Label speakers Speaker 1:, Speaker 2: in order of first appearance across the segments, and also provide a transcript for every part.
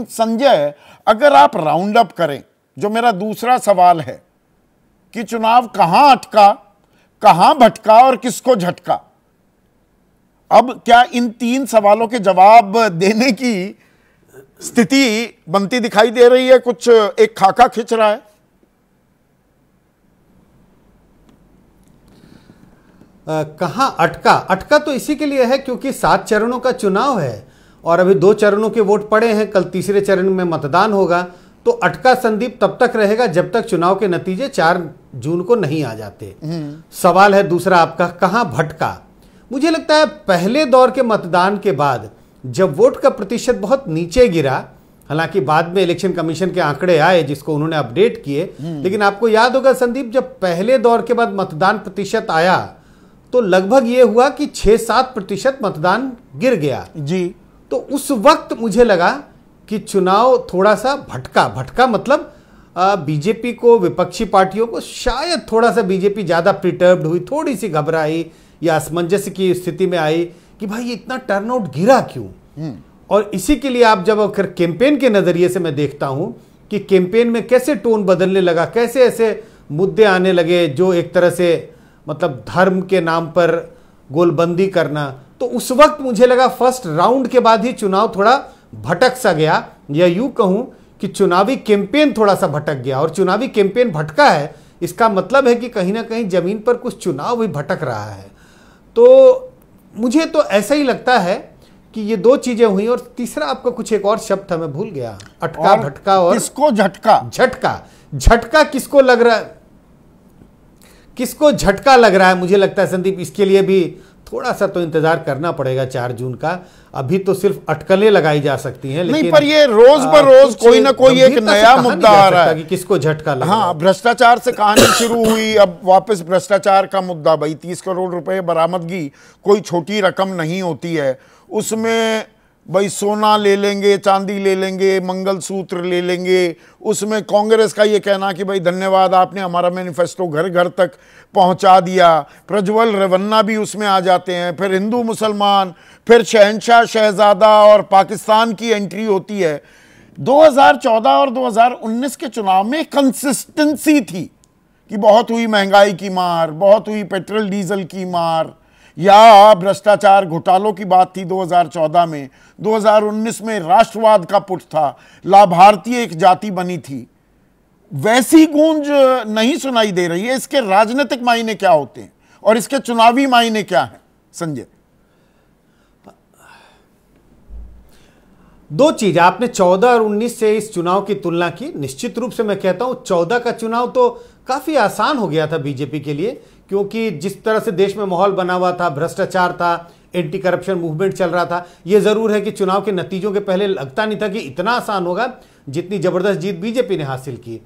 Speaker 1: संजय अगर आप round up करें जो मेरा दूसरा सवाल है कि चुनाव कहां अटका कहां भटका और किसको झटका अब क्या इन तीन सवालों के जवाब देने की स्थिति बनती दिखाई दे रही है कुछ एक खाका खिंच रहा है कहां अटका अटका
Speaker 2: तो इसी के लिए है क्योंकि सात चरणों का चुनाव है और अभी दो चरणों के वोट पड़े हैं कल तीसरे चरण में मतदान होगा तो अटका संदीप तब तक रहेगा जब तक चुनाव के नतीजे चार जून को नहीं आ जाते हम्म। सवाल है दूसरा आपका कहाँ भटका मुझे लगता है पहले दौर के मतदान के बाद जब वोट का प्रतिशत बहुत नीचे गिरा हालांकि बाद में इलेक्शन कमीशन के आंकड़े आए जिसको उन्होंने अपडेट किए हम्म। लेकिन आपको याद होगा संदीप जब पहले दौर के बाद मतदान प्रतिशत आया तो लगभग ये हुआ कि छह सात प्रतिशत मतदान गिर गया जी तो उस वक्त मुझे लगा कि चुनाव थोड़ा सा भटका भटका मतलब बीजेपी को विपक्षी पार्टियों को शायद थोड़ा सा बीजेपी ज़्यादा प्रिटर्ब्ड हुई थोड़ी सी घबराई या असमंजस की स्थिति में आई कि भाई इतना टर्नआउट गिरा क्यों हम्म। और इसी के लिए आप जब अगर कैंपेन के नज़रिए से मैं देखता हूँ कि कैंपेन में कैसे टोन बदलने लगा कैसे ऐसे मुद्दे आने लगे जो एक तरह से मतलब धर्म के नाम पर गोलबंदी करना तो उस वक्त मुझे लगा फर्स्ट राउंड के बाद ही चुनाव थोड़ा भटक सा गया या यू कहूं कि चुनावी कैंपेन थोड़ा सा भटक गया और चुनावी कैंपेन भटका है इसका मतलब है कि कहीं ना कहीं ज़मीन पर कुछ चुनाव भी भटक रहा है तो मुझे तो ऐसा ही लगता है कि ये दो चीजें हुई और तीसरा आपका कुछ एक और शब्द था मैं भूल गया अटका और भटका और किसको झटका झटका झटका किसको लग रहा है किसको झटका लग रहा है मुझे लगता है संदीप इसके लिए भी थोड़ा सा तो इंतजार करना पड़ेगा चार जून का अभी तो सिर्फ अटकलें लगाई जा सकती हैं लेकिन नहीं पर ये रोज पर रोज कोई ना कोई एक नया मुद्दा आ रहा है कि
Speaker 1: किसको झटका लगा हाँ भ्रष्टाचार से कहानी शुरू हुई अब वापस भ्रष्टाचार का मुद्दा भाई तीस करोड़ रुपए बरामदगी कोई छोटी रकम नहीं होती है उसमें भाई सोना ले लेंगे चांदी ले लेंगे मंगलसूत्र ले लेंगे उसमें कांग्रेस का ये कहना कि भाई धन्यवाद आपने हमारा मैनिफेस्टो घर घर तक पहुंचा दिया प्रज्वल रवन्ना भी उसमें आ जाते हैं फिर हिंदू मुसलमान फिर शहनशाह शहजादा और पाकिस्तान की एंट्री होती है 2014 और 2019 के चुनाव में कंसिस्टेंसी थी कि बहुत हुई महंगाई की मार बहुत हुई पेट्रोल डीजल की मार या भ्रष्टाचार घोटालों की बात थी 2014 में 2019 में राष्ट्रवाद का पुट था लाभार्थी एक जाति बनी थी वैसी गूंज नहीं सुनाई दे रही है इसके राजनीतिक मायने क्या होते हैं और इसके चुनावी मायने क्या हैं संजय दो चीज आपने 14
Speaker 2: और 19 से इस चुनाव की तुलना की निश्चित रूप से मैं कहता हूं 14 का चुनाव तो काफी आसान हो गया था बीजेपी के लिए क्योंकि जिस तरह से देश में माहौल बना हुआ था भ्रष्टाचार था एंटी करप्शन मूवमेंट चल रहा था यह ज़रूर है कि चुनाव के नतीजों के पहले लगता नहीं था कि इतना आसान होगा जितनी ज़बरदस्त जीत बीजेपी ने हासिल की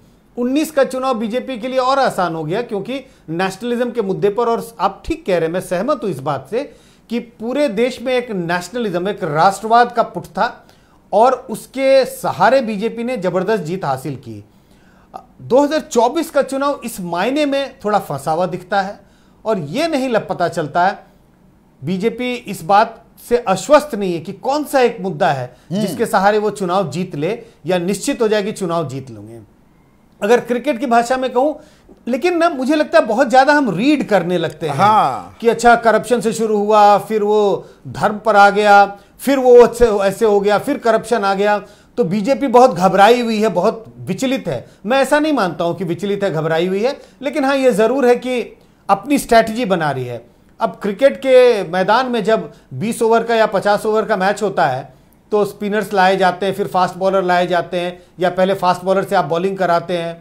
Speaker 2: 19 का चुनाव बीजेपी के लिए और आसान हो गया क्योंकि नेशनलिज्म के मुद्दे पर और आप ठीक कह रहे हैं मैं सहमत हूं इस बात से कि पूरे देश में एक नेशनलिज्म एक राष्ट्रवाद का पुट था और उसके सहारे बीजेपी ने जबरदस्त जीत हासिल की 2024 का चुनाव इस मायने में थोड़ा फंसा हुआ दिखता है और यह नहीं लग पता चलता है बीजेपी इस बात से अश्वस्त नहीं है कि कौन सा एक मुद्दा है हम्म। जिसके सहारे वो चुनाव जीत ले या निश्चित हो जाए कि चुनाव जीत लेंगे अगर क्रिकेट की भाषा में कहूं लेकिन ना मुझे लगता है बहुत ज्यादा हम रीड करने लगते हैं हाँ। कि अच्छा करप्शन से शुरू हुआ फिर वो धर्म पर आ गया फिर वो ऐसे हो गया फिर करप्शन आ गया तो बीजेपी बहुत घबराई हुई है बहुत विचलित है मैं ऐसा नहीं मानता हूं कि विचलित है घबराई हुई है लेकिन हाँ ये ज़रूर है कि अपनी स्ट्रैटेजी बना रही है अब क्रिकेट के मैदान में जब 20 ओवर का या 50 ओवर का मैच होता है तो स्पिनर्स लाए जाते हैं फिर फास्ट बॉलर लाए जाते हैं या पहले फास्ट बॉलर से आप बॉलिंग कराते हैं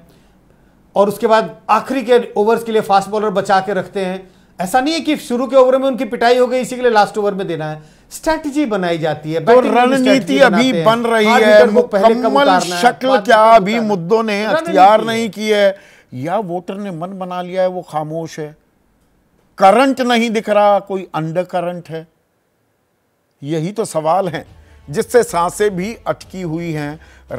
Speaker 2: और उसके बाद आखिरी के ओवर्स के लिए फास्ट बॉलर बचा के रखते हैं ऐसा नहीं है कि शुरू के ओवर में उनकी पिटाई हो गई इसी के लिए लास्ट ओवर में देना है स्ट्रेटजी बनाई जाती है तो रणनीति अभी बन रही हाँ, है मुकम्मल शक्ल क्या
Speaker 1: अभी मुद्दों ने अख्तियार नहीं की है या वोटर ने मन बना लिया है वो खामोश है करंट नहीं दिख रहा कोई अंडर करंट है यही तो सवाल है जिससे सांसें भी अटकी हुई हैं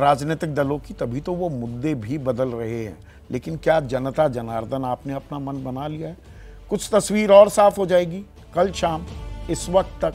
Speaker 1: राजनीतिक दलों की तभी तो वो मुद्दे भी बदल रहे हैं लेकिन क्या जनता जनार्दन आपने अपना मन बना लिया है कुछ तस्वीर और साफ हो जाएगी कल शाम इस वक्त तक